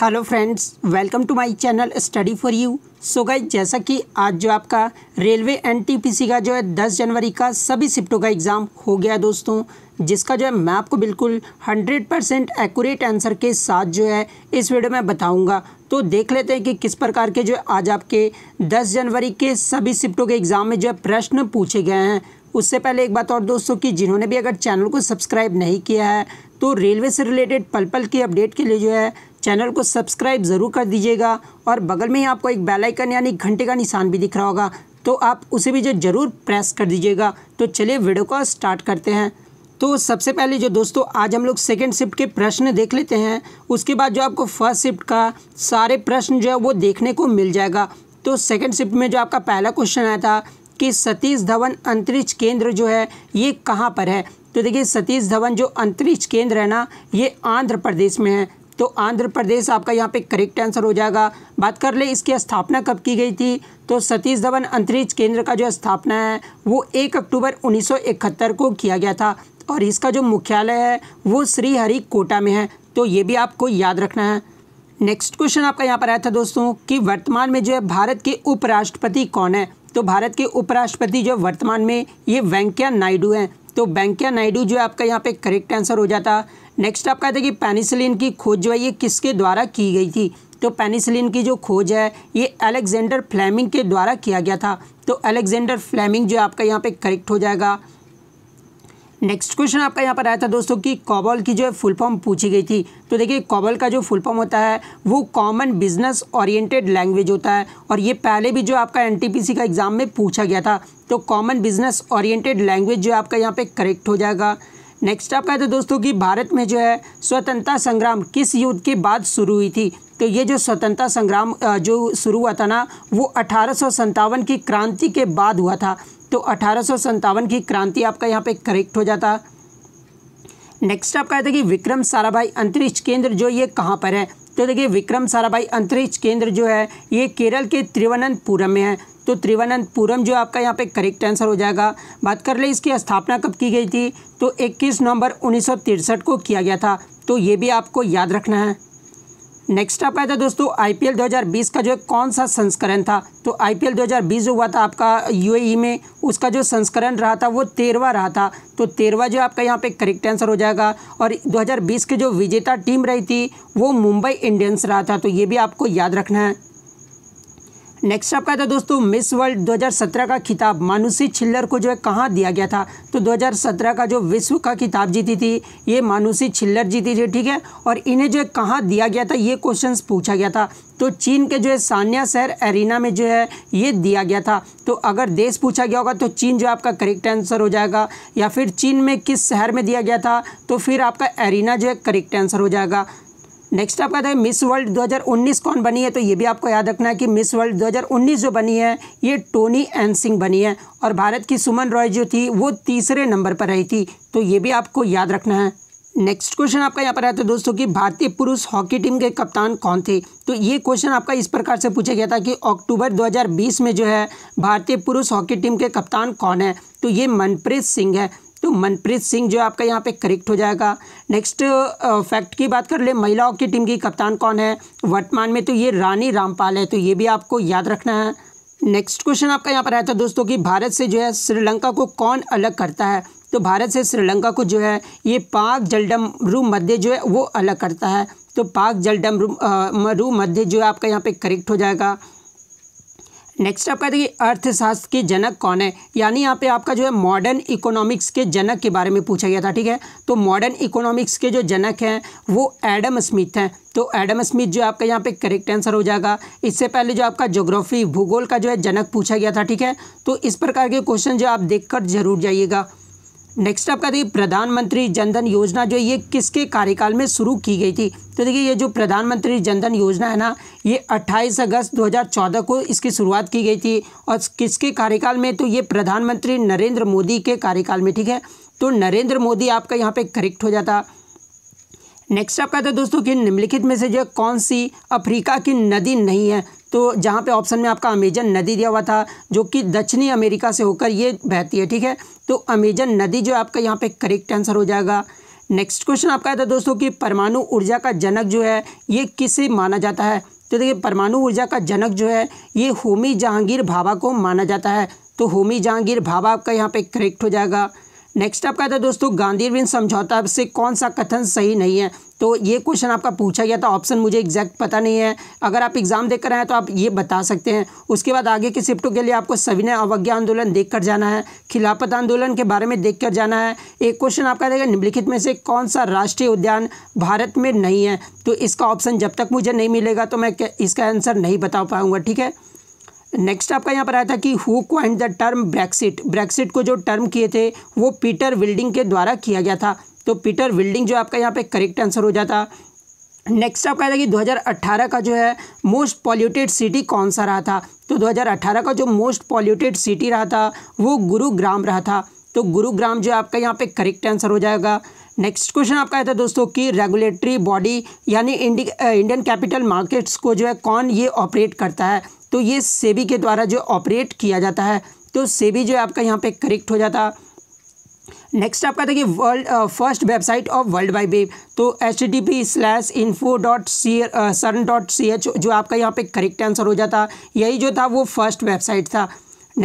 hello friends welcome to my channel study for you so guys जैसा कि आज जो आपका रेलवे एनटीपीसी का जो है 10 जनवरी का सभी शिफ्टों का एग्ज़ाम हो गया दोस्तों जिसका जो है मैं आपको बिल्कुल 100 परसेंट एक्यूरेट आंसर के साथ जो है इस वीडियो में बताऊंगा तो देख लेते हैं कि किस प्रकार के जो आज आपके दस जनवरी के सभी शिफ्टों के एग्ज़ाम में जो है प्रश्न पूछे गए हैं उससे पहले एक बात और दोस्तों कि जिन्होंने भी अगर चैनल को सब्सक्राइब नहीं किया है तो रेलवे से रिलेटेड पल पल की अपडेट के लिए जो है चैनल को सब्सक्राइब ज़रूर कर दीजिएगा और बगल में ही आपको एक बेल आइकन यानी घंटे का निशान भी दिख रहा होगा तो आप उसे भी जो ज़रूर प्रेस कर दीजिएगा तो चलिए वीडियो को स्टार्ट करते हैं तो सबसे पहले जो दोस्तों आज हम लोग सेकेंड शिफ्ट के प्रश्न देख लेते हैं उसके बाद जो आपको फर्स्ट शिफ्ट का सारे प्रश्न जो है वो देखने को मिल जाएगा तो सेकेंड शिफ्ट में जो आपका पहला क्वेश्चन आया था कि सतीश धवन अंतरिक्ष केंद्र जो है ये कहाँ पर है तो देखिए सतीश धवन जो अंतरिक्ष केंद्र है ना ये आंध्र प्रदेश में है तो आंध्र प्रदेश आपका यहाँ पे करेक्ट आंसर हो जाएगा बात कर ले इसकी स्थापना कब की गई थी तो सतीश धवन अंतरिक्ष केंद्र का जो स्थापना है वो एक अक्टूबर उन्नीस को किया गया था और इसका जो मुख्यालय है वो श्रीहरिकोटा में है तो ये भी आपको याद रखना है नेक्स्ट क्वेश्चन आपका यहाँ पर आया था दोस्तों कि वर्तमान में जो है भारत के उपराष्ट्रपति कौन है तो भारत के उपराष्ट्रपति जो वर्तमान में ये वेंकैया नायडू हैं तो बैंकिया नायडू जो है आपका यहाँ पे करेक्ट आंसर हो जाता नेक्स्ट आपका था कि पेनिसिलिन की खोज जो है ये किसके द्वारा की गई थी तो पेनिसिलिन की जो खोज है ये अलेक्जेंडर फ्लैमिंग के द्वारा किया गया था तो अलेक्जेंडर फ्लैमिंग जो आपका यहाँ पे करेक्ट हो जाएगा नेक्स्ट क्वेश्चन आपका यहाँ पर आया था दोस्तों कि कॉबल की जो है फुल फॉर्म पूछी गई थी तो देखिए कॉबल का जो फुल फॉर्म होता है वो कॉमन बिजनेस ओरिएंटेड लैंग्वेज होता है और ये पहले भी जो आपका एन का एग्ज़ाम में पूछा गया था तो कॉमन बिजनेस ओरिएंटेड लैंग्वेज जो आपका यहाँ पर करेक्ट हो जाएगा नेक्स्ट आपका था दोस्तों कि भारत में जो है स्वतंत्रता संग्राम किस युद्ध के बाद शुरू हुई थी तो ये जो स्वतंत्रता संग्राम जो शुरू हुआ था ना वो अठारह की क्रांति के बाद हुआ था तो अठारह की क्रांति आपका यहाँ पे करेक्ट हो जाता नेक्स्ट आपका कहते कि विक्रम साराभाई अंतरिक्ष केंद्र जो ये कहाँ पर है तो देखिए विक्रम साराभाई अंतरिक्ष केंद्र जो है ये केरल के त्रिवनंतपुरम में है तो त्रिवनंतपुरम जो आपका यहाँ पे करेक्ट आंसर हो जाएगा बात कर ले इसकी स्थापना कब की गई थी तो 21 नवंबर उन्नीस को किया गया था तो ये भी आपको याद रखना है नेक्स्ट आप आया था दोस्तों आईपीएल 2020 का जो कौन सा संस्करण था तो आईपीएल 2020 जो हुआ था आपका यूएई e में उसका जो संस्करण रहा था वो तेरवा रहा था तो तेरवा जो आपका यहाँ पे करेक्ट आंसर हो जाएगा और 2020 के जो विजेता टीम रही थी वो मुंबई इंडियंस रहा था तो ये भी आपको याद रखना है नेक्स्ट आपका था दोस्तों मिस वर्ल्ड 2017 का खिताब मानुषी छिल्लर को जो है कहाँ दिया गया था तो 2017 का जो विश्व का खिताब जीती थी ये मानुषी छिल्लर जीती थी ठीक है और इन्हें जो है कहाँ दिया गया था ये क्वेश्चन पूछा गया था तो चीन के जो है सान्या शहर एरिना में जो है ये दिया गया था तो अगर देश पूछा गया होगा तो चीन जो आपका करेक्ट आंसर हो जाएगा या फिर चीन में किस शहर में दिया गया था तो फिर आपका एरिना जो है करेक्ट आंसर हो जाएगा नेक्स्ट आपका था मिस वर्ल्ड 2019 कौन बनी है तो ये भी आपको याद रखना है कि मिस वर्ल्ड 2019 जो बनी है ये टोनी एन सिंह बनी है और भारत की सुमन रॉय जो थी वो तीसरे नंबर पर रही थी तो ये भी आपको याद रखना है नेक्स्ट क्वेश्चन आपका यहाँ पर आया था दोस्तों कि भारतीय पुरुष हॉकी टीम के कप्तान कौन थे तो ये क्वेश्चन आपका इस प्रकार से पूछा गया था कि अक्टूबर 2020 में जो है भारतीय पुरुष हॉकी टीम के कप्तान कौन है तो ये मनप्रीत सिंह है तो मनप्रीत सिंह जो आपका यहाँ पे करेक्ट हो जाएगा नेक्स्ट फैक्ट की बात कर ले महिलाओं की टीम की कप्तान कौन है वर्तमान में तो ये रानी रामपाल है तो ये भी आपको याद रखना है नेक्स्ट क्वेश्चन आपका यहाँ पर आया था दोस्तों कि भारत से जो है श्रीलंका को कौन अलग करता है तो भारत से श्रीलंका को जो है ये पाक जलडमरू मध्य जो है वो अलग करता है तो पाक जलडमरू मध्य जो है आपका यहाँ पे करेक्ट हो जाएगा नेक्स्ट आपका देखिए अर्थशास्त्र के जनक कौन है यानी यहाँ पे आपका जो है मॉडर्न इकोनॉमिक्स के जनक के बारे में पूछा गया था ठीक है तो मॉडर्न इकोनॉमिक्स के जो जनक हैं वो एडम स्मिथ हैं तो एडम स्मिथ जो आपका यहाँ पे करेक्ट आंसर हो जाएगा इससे पहले जो आपका ज्योग्राफी भूगोल का जो है जनक पूछा गया था ठीक है तो इस प्रकार के क्वेश्चन जो आप देख जरूर जाइएगा नेक्स्ट आपका देखिए प्रधानमंत्री जनधन योजना जो ये किसके कार्यकाल में शुरू की गई थी तो देखिए ये जो प्रधानमंत्री जनधन योजना है ना ये 28 अगस्त 2014 को इसकी शुरुआत की गई थी और किसके कार्यकाल में तो ये प्रधानमंत्री नरेंद्र मोदी के कार्यकाल में ठीक है तो नरेंद्र मोदी आपका यहाँ पे करेक्ट हो जाता नेक्स्ट आपका था दोस्तों कि निम्नलिखित में से जो कौन सी अफ्रीका की नदी नहीं है तो जहाँ पे ऑप्शन में आपका अमेजन नदी दिया हुआ था जो कि दक्षिणी अमेरिका से होकर ये बहती है ठीक है तो अमेजन नदी जो आपका यहाँ पे करेक्ट आंसर हो जाएगा नेक्स्ट क्वेश्चन आपका आया था दोस्तों कि परमाणु ऊर्जा का जनक जो है ये किसे माना जाता है तो देखिए परमाणु ऊर्जा का जनक जो है ये होमी जहांगीर भाभा को माना जाता है तो होमी जहांगीर भाभा आपका यहाँ पर करेक्ट हो जाएगा नेक्स्ट आपका था दोस्तों गांधीविन समझौता से कौन सा कथन सही नहीं है तो ये क्वेश्चन आपका पूछा गया था ऑप्शन मुझे एग्जैक्ट पता नहीं है अगर आप एग्ज़ाम देख रहे आए तो आप ये बता सकते हैं उसके बाद आगे के शिफ्टों के लिए आपको सविनय अवज्ञा आंदोलन देख कर जाना है खिलाफत आंदोलन के बारे में देख कर जाना है एक क्वेश्चन आपका रहेगा निम्नलिखित में से कौन सा राष्ट्रीय उद्यान भारत में नहीं है तो इसका ऑप्शन जब तक मुझे नहीं मिलेगा तो मैं इसका आंसर नहीं बता पाऊँगा ठीक है नेक्स्ट आपका यहाँ पर आया था कि who coined the term Brexit Brexit को जो टर्म किए थे वो पीटर विल्डिंग के द्वारा किया गया था तो पीटर विल्डिंग जो आपका यहाँ पे करेक्ट आंसर हो जाता नेक्स्ट आपका था कि 2018 का जो है मोस्ट पॉल्यूटेड सिटी कौन सा रहा था तो 2018 का जो मोस्ट पॉल्यूटेड सिटी रहा था वो गुरुग्राम रहा था तो गुरुग्राम जो आपका यहाँ पे करेक्ट आंसर हो जाएगा नेक्स्ट क्वेश्चन आपका आया था दोस्तों कि रेगुलेटरी बॉडी यानी इंडियन कैपिटल मार्केट्स को जो है कौन ये ऑपरेट करता है तो ये सेबी के द्वारा जो ऑपरेट किया जाता है तो सेबी जो है आपका यहाँ पे करेक्ट हो जाता नेक्स्ट आपका देखिए world first website of world wide web तो H T P slash info dot cern dot C H जो आपका यहाँ पे करेक्ट आंसर हो जाता यही जो था वो फर्स्ट वेबसाइट था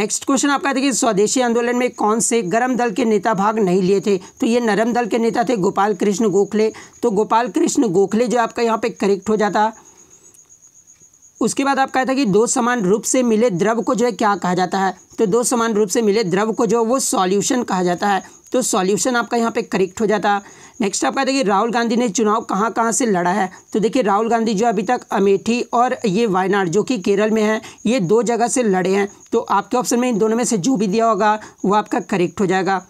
नेक्स्ट क्वेश्चन आपका देखिए स्वदेशी आंदोलन में कौन से गर्म दल के नेता भाग नहीं लिए थे तो ये नरम दल के नेता थे गोपाल कृष्ण गोखले तो गोपाल कृष्ण गोखले जो आपका यहाँ पे करेक्ट हो जाता उसके बाद आप कहा था कि दो समान रूप से मिले द्रव को जो है क्या कहा जाता है तो दो समान रूप से मिले द्रव को जो वो सॉल्यूशन कहा जाता है तो सॉल्यूशन आपका यहाँ पे करेक्ट हो जाता नेक्स्ट आपका देखिए राहुल गांधी ने चुनाव कहाँ कहाँ से लड़ा है तो देखिए राहुल गांधी जो अभी तक अमेठी और ये वायनाड जो कि केरल में है ये दो जगह से लड़े हैं तो आपके ऑप्शन में इन दोनों में से जो भी दिया होगा वो आपका करेक्ट हो जाएगा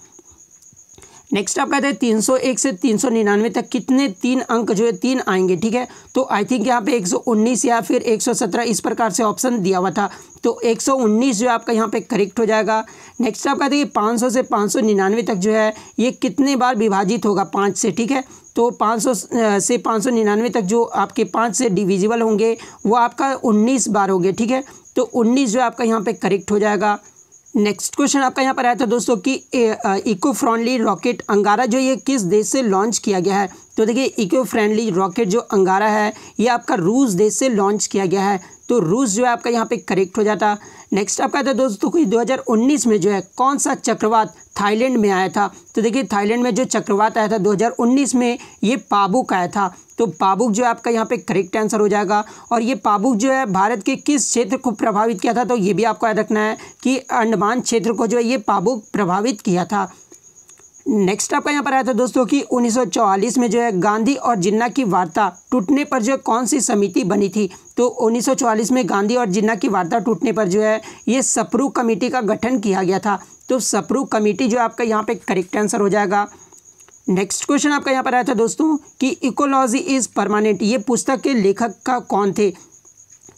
नेक्स्ट आप तीन सौ 301 से 399 तक कितने तीन अंक जो है तीन आएंगे ठीक है तो आई थिंक यहाँ पे 119 या फिर 117 इस प्रकार से ऑप्शन दिया हुआ था तो 119 जो है आपका यहाँ पे करेक्ट हो जाएगा नेक्स्ट आप आपका पाँच 500 से 599 तक जो है ये कितने बार विभाजित होगा पाँच से ठीक है तो 500 से 599 तक जो आपके पाँच से डिविजिबल होंगे वो आपका उन्नीस बार होंगे ठीक है तो उन्नीस जो है आपका यहाँ पर करेक्ट हो जाएगा नेक्स्ट क्वेश्चन आपका यहाँ पर आया था दोस्तों कि इको फ्रेंडली रॉकेट अंगारा जो ये किस देश से लॉन्च किया गया है तो देखिए इको फ्रेंडली रॉकेट जो अंगारा है ये आपका रूस देश से लॉन्च किया गया है तो रूस जो है आपका यहाँ पे करेक्ट हो जाता नेक्स्ट आपका था दोस्तों हज़ार 2019 में जो है कौन सा चक्रवात थाईलैंड में आया था तो देखिए थाईलैंड में जो चक्रवात आया था 2019 में ये पाबुक आया था तो पाबुक जो है आपका यहाँ पे करेक्ट आंसर हो जाएगा और ये पाबुक जो है भारत के किस क्षेत्र को प्रभावित किया था तो ये भी आपको याद रखना है कि अंडमान क्षेत्र को जो है ये पाबुक प्रभावित किया था नेक्स्ट आपका यहाँ पर आया था दोस्तों कि 1944 में जो है गांधी और जिन्ना की वार्ता टूटने पर जो है कौन सी समिति बनी थी तो 1944 में गांधी और जिन्ना की वार्ता टूटने पर जो है ये सप्रू कमेटी का गठन किया गया था तो सप्रू कमेटी जो आपका यहाँ पे करेक्ट आंसर हो जाएगा नेक्स्ट क्वेश्चन आपका यहाँ पर आया था दोस्तों कि इकोलॉजी इज़ परमानेंट ये पुस्तक के लेखक का कौन थे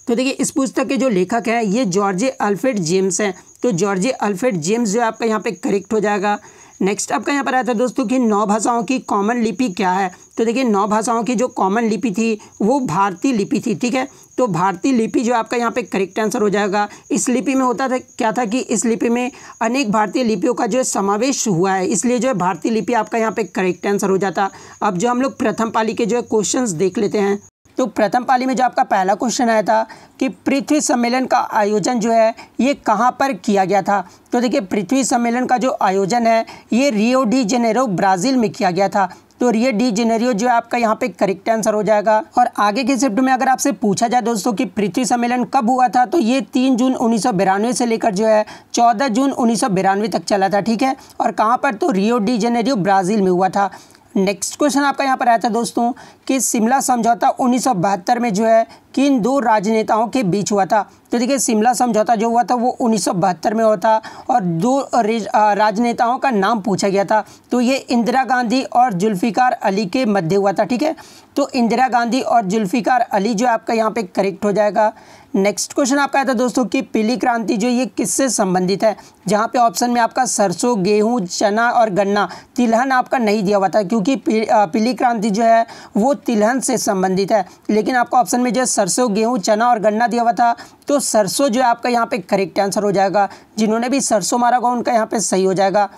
तो देखिए इस पुस्तक के जो लेखक हैं ये जॉर्जे अल्फ्रेड जेम्स हैं तो जॉर्जे अल्फ्रेड जेम्स जो आपका यहाँ पे करेक्ट हो जाएगा नेक्स्ट आपका यहाँ पर आया था दोस्तों कि नौ भाषाओं की कॉमन लिपि क्या है तो देखिए नौ भाषाओं की जो कॉमन लिपि थी वो भारतीय लिपि थी ठीक है तो भारतीय लिपि जो आपका यहाँ पे करेक्ट आंसर हो जाएगा इस लिपि में होता था क्या था कि इस लिपि में अनेक भारतीय लिपियों का जो है समावेश हुआ है इसलिए जो है भारतीय लिपि आपका यहाँ पे करेक्ट आंसर हो जाता अब जो हम लोग प्रथम पाली के जो है क्वेश्चन देख लेते हैं तो प्रथम पाली में जो आपका पहला क्वेश्चन आया था कि पृथ्वी सम्मेलन का आयोजन जो है ये कहाँ पर किया गया था तो देखिए पृथ्वी सम्मेलन का जो आयोजन है ये रियो डी जेनेरो ब्राज़ील में किया गया था तो रियो डी जेनेरियो जो है आपका यहाँ पे करेक्ट आंसर हो जाएगा और आगे के शिफ्ट में अगर आपसे पूछा जाए दोस्तों कि पृथ्वी सम्मेलन कब हुआ था तो ये तीन जून उन्नीस से लेकर जो है चौदह जून उन्नीस तक चला था ठीक है और कहाँ पर तो रियो डी जेनेरियो ब्राज़ील में हुआ था नेक्स्ट क्वेश्चन आपका यहाँ पर आया था दोस्तों कि शिमला समझौता उन्नीस में जो है किन दो राजनेताओं के बीच हुआ था तो देखिए शिमला समझौता जो हुआ था वो उन्नीस में हुआ था और दो राजनेताओं का नाम पूछा गया था तो ये इंदिरा गांधी और जुल्फ़िकार अली के मध्य हुआ था ठीक है तो इंदिरा गांधी और जुल्फ़िकार अली जो आपका यहाँ पे करेक्ट हो जाएगा नेक्स्ट क्वेश्चन आपका आया था दोस्तों कि पीली क्रांति जो ये किससे संबंधित है जहाँ पे ऑप्शन में आपका सरसों गेहूं चना और गन्ना तिलहन आपका नहीं दिया हुआ था क्योंकि पीली क्रांति जो है वो तिलहन से संबंधित है लेकिन आपका ऑप्शन में जो है सरसों गेहूँ चना और गन्ना दिया हुआ था तो सरसों जो है आपका यहाँ पे करेक्ट आंसर हो जाएगा जिन्होंने भी सरसों मारा होगा उनका यहाँ पे सही हो जाएगा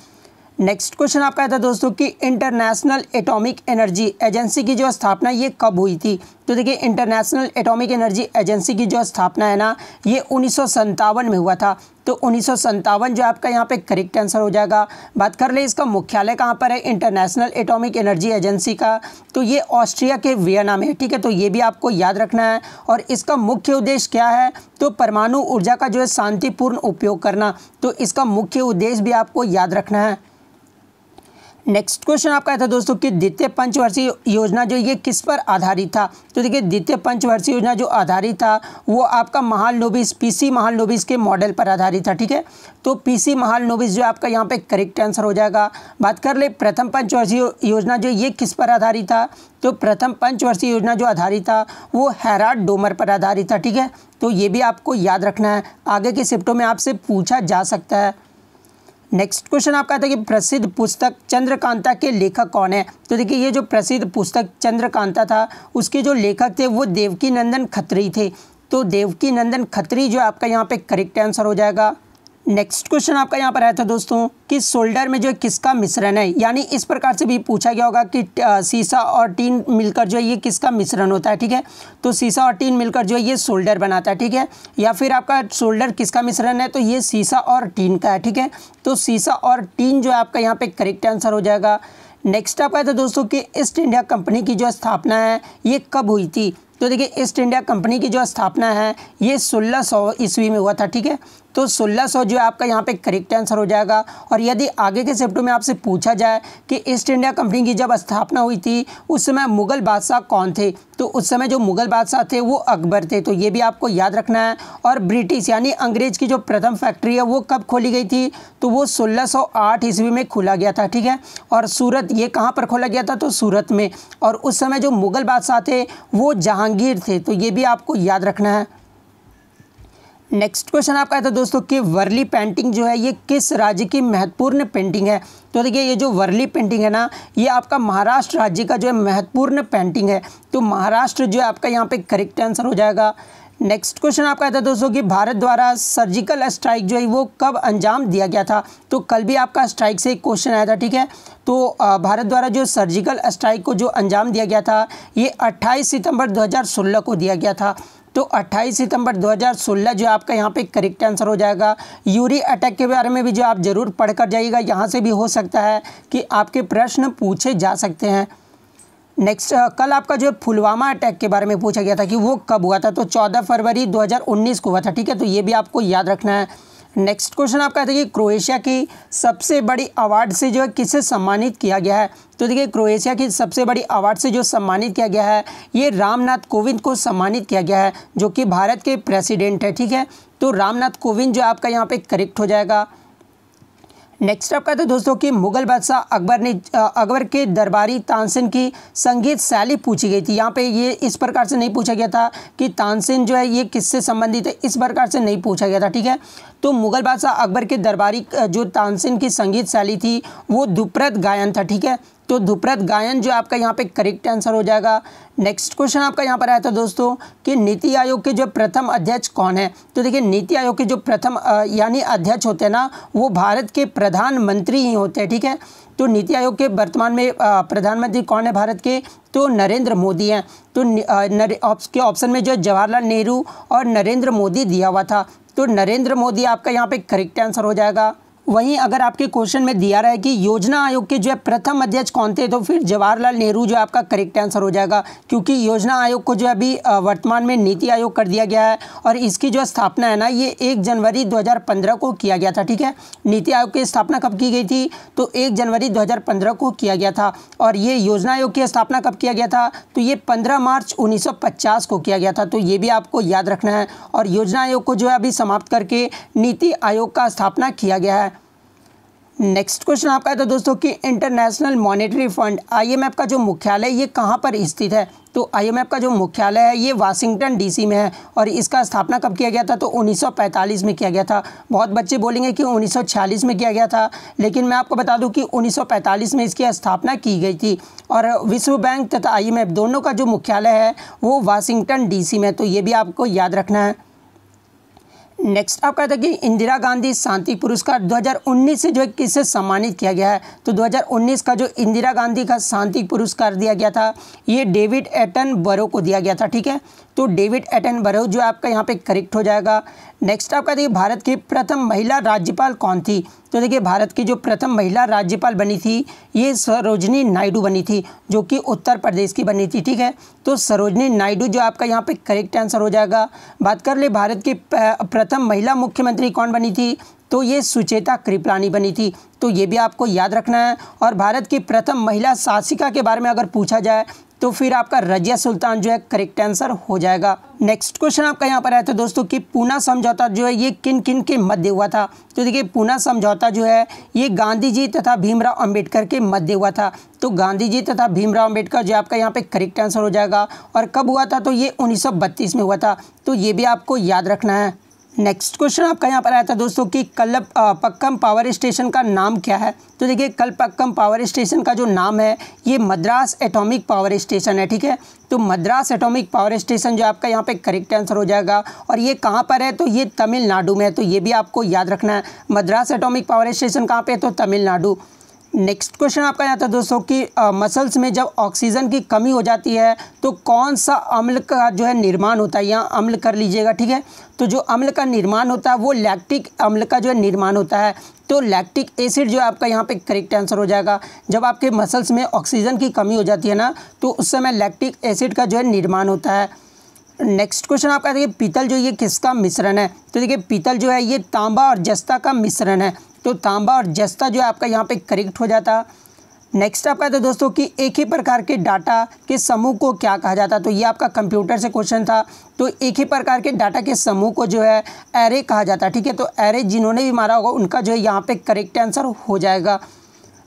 नेक्स्ट क्वेश्चन आपका था दोस्तों कि इंटरनेशनल एटॉमिक एनर्जी एजेंसी की जो स्थापना ये कब हुई थी तो देखिए इंटरनेशनल एटॉमिक एनर्जी एजेंसी की जो स्थापना है ना ये उन्नीस में हुआ था तो उन्नीस जो आपका यहाँ पे करेक्ट आंसर हो जाएगा बात कर ले इसका मुख्यालय कहाँ पर है इंटरनेशनल एटॉमिक एनर्जी एजेंसी का तो ये ऑस्ट्रिया के वियना में है ठीक है तो ये भी आपको याद रखना है और इसका मुख्य उद्देश्य क्या है तो परमाणु ऊर्जा का जो है शांतिपूर्ण उपयोग करना तो इसका मुख्य उद्देश्य भी आपको याद रखना है नेक्स्ट क्वेश्चन आपका था दोस्तों कि द्वितीय पंचवर्षीय योजना जो ये किस पर आधारित था तो देखिए द्वितीय पंचवर्षीय योजना जो आधारित था वो आपका महाल नोबिस पीसी महाल नोबिस के मॉडल पर आधारित था ठीक है तो पीसी महाल नोबिस जो आपका यहाँ पे करेक्ट आंसर हो जाएगा बात कर ले प्रथम पंचवर्षीय योजना जो ये किस पर आधारित था तो प्रथम पंचवर्षीय योजना जो आधारित था वो हैराड डोमर पर आधारित था ठीक है तो ये भी आपको याद रखना है आगे के शिफ्टों में आपसे पूछा जा सकता है नेक्स्ट क्वेश्चन आपका था कि प्रसिद्ध पुस्तक चंद्रकांता के लेखक कौन है तो देखिए ये जो प्रसिद्ध पुस्तक चंद्रकांता था उसके जो लेखक थे वो देवकी नंदन खत्री थे तो देवकी नंदन खत्री जो आपका यहाँ पे करेक्ट आंसर हो जाएगा नेक्स्ट क्वेश्चन आपका यहाँ पर आया था दोस्तों कि सोल्डर में जो किसका मिश्रण है यानी इस प्रकार से भी पूछा गया होगा कि सीसा और टीन मिलकर जो है ये किसका मिश्रण होता है ठीक है तो सीसा और टीन मिलकर जो है ये सोल्डर बनाता है ठीक है या फिर आपका सोल्डर किसका मिश्रण है तो ये सीसा और टीन का है ठीक है तो सीसा और टीन जो है आपका यहाँ पर करेक्ट आंसर हो जाएगा नेक्स्ट आपका था दोस्तों कि ईस्ट इंडिया कंपनी की जो स्थापना है ये कब हुई थी तो देखिए ईस्ट इंडिया कंपनी की जो स्थापना है ये सोलह सौ ईस्वी में हुआ था ठीक है तो 1600 जो है आपका यहाँ पे करेक्ट आंसर हो जाएगा और यदि आगे के चैप्टर में आपसे पूछा जाए कि ईस्ट इंडिया कंपनी की जब स्थापना हुई थी उस समय मुगल बादशाह कौन थे तो उस समय जो मुगल बादशाह थे वो अकबर थे तो ये भी आपको याद रखना है और ब्रिटिश यानी अंग्रेज की जो प्रथम फैक्ट्री है वो कब खोली गई थी तो वो 1608 ईस्वी में खोला गया था ठीक है और सूरत ये कहाँ पर खोला गया था तो सूरत में और उस समय जो मुगल बादशाह थे वो जहांगीर थे तो ये भी आपको याद रखना है नेक्स्ट क्वेश्चन आपका था तो दोस्तों कि वर्ली पेंटिंग जो है ये किस राज्य की महत्वपूर्ण पेंटिंग है तो देखिए ये जो वर्ली पेंटिंग है ना ये आपका महाराष्ट्र राज्य का जो है महत्वपूर्ण पेंटिंग है तो महाराष्ट्र जो है आपका यहाँ पे करेक्ट आंसर हो जाएगा नेक्स्ट क्वेश्चन आपका था तो दोस्तों कि भारत द्वारा सर्जिकल स्ट्राइक जो है वो कब अंजाम दिया गया था तो कल भी आपका स्ट्राइक से एक क्वेश्चन आया था ठीक है तो भारत द्वारा जो सर्जिकल स्ट्राइक को जो अंजाम दिया गया था ये 28 सितंबर 2016 को दिया गया था तो 28 सितंबर 2016 जो आपका यहाँ पे करेक्ट आंसर हो जाएगा यूरी अटैक के बारे में भी जो आप ज़रूर पढ़ कर जाइएगा यहाँ से भी हो सकता है कि आपके प्रश्न पूछे जा सकते हैं नेक्स्ट कल आपका जो पुलवामा अटैक के बारे में पूछा गया था कि वो कब हुआ था तो 14 फरवरी 2019 को हुआ था ठीक है तो ये भी आपको याद रखना है नेक्स्ट क्वेश्चन आपका देखिए क्रोएशिया की सबसे बड़ी अवार्ड से जो है किसे सम्मानित किया गया है तो देखिए क्रोएशिया की सबसे बड़ी अवार्ड से जो सम्मानित किया गया है ये रामनाथ कोविंद को सम्मानित किया गया है जो कि भारत के प्रेसिडेंट है ठीक है तो रामनाथ कोविंद जो आपका यहाँ पे करेक्ट हो जाएगा नेक्स्ट आपका था दोस्तों कि मुगल बादशाह अकबर ने अकबर के दरबारी तानसेन की संगीत शैली पूछी गई थी यहाँ पे ये इस प्रकार से नहीं पूछा गया था कि तानसेन जो है ये किससे संबंधित है इस प्रकार से नहीं पूछा गया था ठीक है तो मुगल बादशाह अकबर के दरबारी जो तानसेन की संगीत शैली थी वो दुप्रत गायन था ठीक है तो धुप्रद गायन जो आपका यहाँ पे करेक्ट आंसर हो जाएगा नेक्स्ट क्वेश्चन आपका यहाँ पर आया था दोस्तों कि नीति आयोग के जो प्रथम अध्यक्ष कौन है तो देखिए नीति आयोग के जो प्रथम यानी अध्यक्ष होते हैं ना वो भारत के प्रधानमंत्री ही होते हैं ठीक है तो नीति आयोग के वर्तमान में प्रधानमंत्री कौन है भारत के तो नरेंद्र मोदी हैं तो के ऑप्शन में जो जवाहरलाल नेहरू और नरेंद्र मोदी दिया हुआ था तो नरेंद्र मोदी आपका यहाँ पे करेक्ट आंसर हो जाएगा वहीं अगर आपके क्वेश्चन में दिया रहा है कि योजना आयोग के जो है प्रथम अध्यक्ष कौन थे तो फिर जवाहरलाल नेहरू जो आपका करेक्ट आंसर हो जाएगा क्योंकि योजना आयोग को जो है अभी वर्तमान में नीति आयोग कर दिया गया है और इसकी जो स्थापना है ना ये एक जनवरी 2015 को किया गया था ठीक है नीति आयोग की स्थापना कब की गई थी तो एक जनवरी दो को किया गया था और ये योजना आयोग की स्थापना कब किया गया था तो ये पंद्रह मार्च उन्नीस को किया गया था तो ये भी आपको याद रखना है और योजना आयोग को जो है अभी समाप्त करके नीति आयोग का स्थापना किया गया है नेक्स्ट क्वेश्चन आपका है तो दोस्तों कि इंटरनेशनल मॉनेटरी फंड आईएमएफ का जो मुख्यालय ये कहाँ पर स्थित है तो आईएमएफ का जो मुख्यालय है ये वाशिंगटन डीसी में है और इसका स्थापना कब किया गया था तो 1945 में किया गया था बहुत बच्चे बोलेंगे कि 1946 में किया गया था लेकिन मैं आपको बता दूं कि 1945 में इसकी स्थापना की गई थी और विश्व बैंक तथा आईएमएफ दोनों का जो मुख्यालय है वो वाशिंगटन डीसी में तो ये भी आपको याद रखना है नेक्स्ट आप कहते कि इंदिरा गांधी शांति पुरस्कार 2019 से जो है किससे सम्मानित किया गया है तो 2019 का जो इंदिरा गांधी का शांति पुरस्कार दिया गया था ये डेविड एटन बरो को दिया गया था ठीक है तो डेविड एटन बरो जो आपका यहाँ पे करेक्ट हो जाएगा नेक्स्ट आपका देखिए भारत की प्रथम महिला राज्यपाल कौन थी तो देखिए भारत की जो प्रथम महिला राज्यपाल बनी थी ये सरोजनी नायडू बनी थी जो कि उत्तर प्रदेश की बनी थी ठीक है तो सरोजनी नायडू जो आपका यहाँ पे करेक्ट आंसर हो जाएगा बात कर ले भारत की प्रथम महिला मुख्यमंत्री कौन बनी थी तो ये सुचेता कृपलानी बनी थी तो ये भी आपको याद रखना है और भारत की प्रथम महिला शासिका के बारे में अगर पूछा जाए तो फिर आपका रजिया सुल्तान जो है करेक्ट आंसर हो जाएगा नेक्स्ट क्वेश्चन आपका यहाँ पर आया था दोस्तों कि पूना समझौता जो है ये किन किन के मध्य हुआ था तो देखिए पूना समझौता जो है ये गांधी जी तथा भीमराव अंबेडकर के मध्य हुआ था तो गांधी जी तथा भीमराव अंबेडकर जो आपका यहाँ पे करेक्ट आंसर हो जाएगा और कब हुआ था तो ये 1932 में हुआ था तो ये भी आपको याद रखना है नेक्स्ट क्वेश्चन आपका यहाँ पर आया था दोस्तों कि कल पक्कम पावर स्टेशन का नाम क्या है तो देखिए कल पक्कम पावर स्टेशन का जो नाम है ये मद्रास एटॉमिक पावर स्टेशन है ठीक है तो मद्रास एटॉमिक पावर स्टेशन जो आपका यहाँ पे करेक्ट आंसर हो जाएगा और ये कहाँ पर है तो ये तमिलनाडु में है तो ये भी आपको याद रखना है मद्रास एटोमिक पावर स्टेशन कहाँ पर है तो तमिलनाडु नेक्स्ट क्वेश्चन आपका यहाँ था दोस्तों कि मसल्स में जब ऑक्सीजन की कमी हो जाती है तो कौन सा अम्ल का जो है निर्माण होता है यहाँ अम्ल कर लीजिएगा ठीक है तो जो अम्ल का निर्माण होता है वो लैक्टिक अम्ल का जो है निर्माण होता है तो लैक्टिक एसिड जो है आपका यहाँ पे करेक्ट आंसर हो जाएगा जब आपके मसल्स में ऑक्सीजन की कमी हो जाती है ना तो उस समय लैक्टिक एसिड का जो है निर्माण होता है नेक्स्ट क्वेश्चन आपका देखिए पीतल जो ये किसका मिश्रण है तो देखिए पीतल जो है ये तांबा और जस्ता का मिश्रण है तो तांबा और जस्ता जो है आपका यहाँ पे करेक्ट हो जाता नेक्स्ट आपका था दोस्तों कि एक ही प्रकार के डाटा के समूह को क्या कहा जाता तो ये आपका कंप्यूटर से क्वेश्चन था तो एक ही प्रकार के डाटा के समूह को जो है एरे कहा जाता है ठीक है तो एरे जिन्होंने भी मारा होगा उनका जो है यहाँ पे करेक्ट आंसर हो जाएगा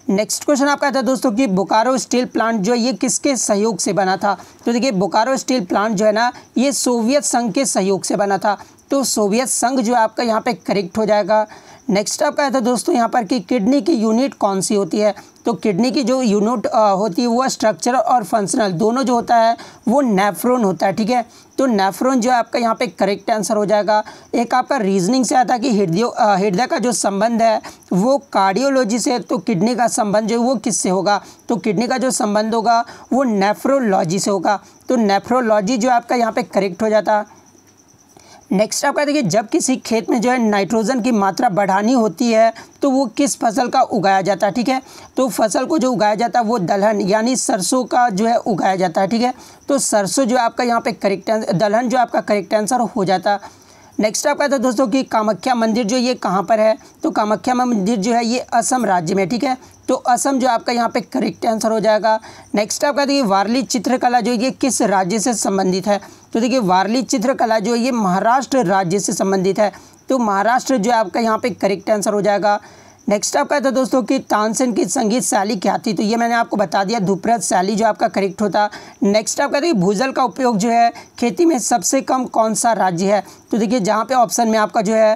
नेक्स्ट क्वेश्चन आपका था दोस्तों कि बोकारो स्टील प्लांट जो है ये किसके सहयोग से बना था तो देखिए बोकारो स्टील प्लांट जो है ना ये सोवियत संघ के सहयोग से बना था तो सोवियत संघ जो है आपका यहाँ पे करेक्ट हो जाएगा नेक्स्ट आपका है था दोस्तों यहाँ पर कि किडनी की यूनिट कौन सी होती है तो किडनी की जो यूनिट होती है वो स्ट्रक्चर और फंक्शनल दोनों जो होता है वो नेफ्रोन होता है ठीक है तो नेफ्रोन जो है आपका यहाँ पे करेक्ट आंसर हो जाएगा एक आपका रीजनिंग से आया था कि हृदय हृदय का जो संबंध है वो कार्डियोलॉजी से तो किडनी का संबंध जो है वो किससे होगा तो किडनी का जो संबंध होगा वो नेफ्रोलॉजी से होगा तो नेफ्रोलॉजी जो आपका यहाँ पर करेक्ट हो जाता है नेक्स्ट आपका देखिए जब किसी खेत में जो है नाइट्रोजन की मात्रा बढ़ानी होती है तो वो किस फसल का उगाया जाता है ठीक है तो फसल को जो उगाया जाता है वो दलहन यानी सरसों का जो है उगाया जाता है ठीक है तो सरसों जो आपका यहाँ पे करेक्ट दलहन जो आपका करेक्ट आंसर हो जाता है नेक्स्ट आपका था दोस्तों कि कामाख्या मंदिर जो ये कहाँ पर है तो कामाख्या मंदिर जो है ये असम राज्य में ठीक है तो असम जो आपका यहाँ पे करेक्ट आंसर हो जाएगा नेक्स्ट आपका देखिए वारली चित्रकला जो ये किस राज्य से संबंधित है तो देखिए वारली चित्रकला जो ये महाराष्ट्र राज्य से संबंधित है तो महाराष्ट्र जो है आपका यहाँ पर करेक्ट आंसर हो जाएगा नेक्स्ट आपका था दोस्तों कि तानसेन की संगीत शैली क्या थी तो ये मैंने आपको बता दिया धूपरथ शैली जो आपका करेक्ट होता नेक्स्ट आपका देखिए भूजल का उपयोग जो है खेती में सबसे कम कौन सा राज्य है तो देखिए जहाँ पे ऑप्शन में आपका जो है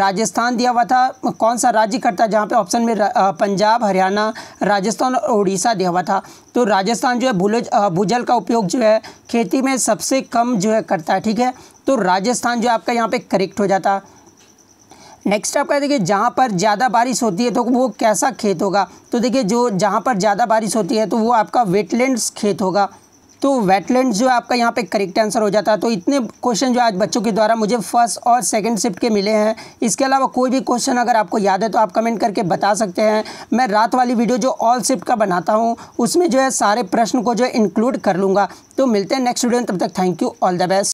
राजस्थान दिया हुआ था कौन सा राज्य करता जहाँ पे ऑप्शन में पंजाब हरियाणा राजस्थान और उड़ीसा दिया हुआ था तो राजस्थान जो है भूजल का उपयोग जो है खेती में सबसे कम जो है करता है ठीक है तो राजस्थान जो आपका यहाँ पर करेक्ट हो जाता नेक्स्ट आपका देखिए जहाँ पर ज़्यादा बारिश होती है तो वो कैसा खेत होगा तो देखिए जो जहाँ पर ज़्यादा बारिश होती है तो वो आपका वेटलैंड्स खेत होगा तो वेटलैंड जो आपका यहाँ पे करेक्ट आंसर हो जाता है तो इतने क्वेश्चन जो आज बच्चों के द्वारा मुझे फर्स्ट और सेकंड शिफ्ट के मिले हैं इसके अलावा कोई भी क्वेश्चन अगर आपको याद है तो आप कमेंट करके बता सकते हैं मैं रात वाली वीडियो जो ऑल शिफ्ट का बनाता हूँ उसमें जो है सारे प्रश्न को जो है इंक्लूड कर लूँगा तो मिलते हैं नेक्स्ट वीडियो तब तक thank you all the best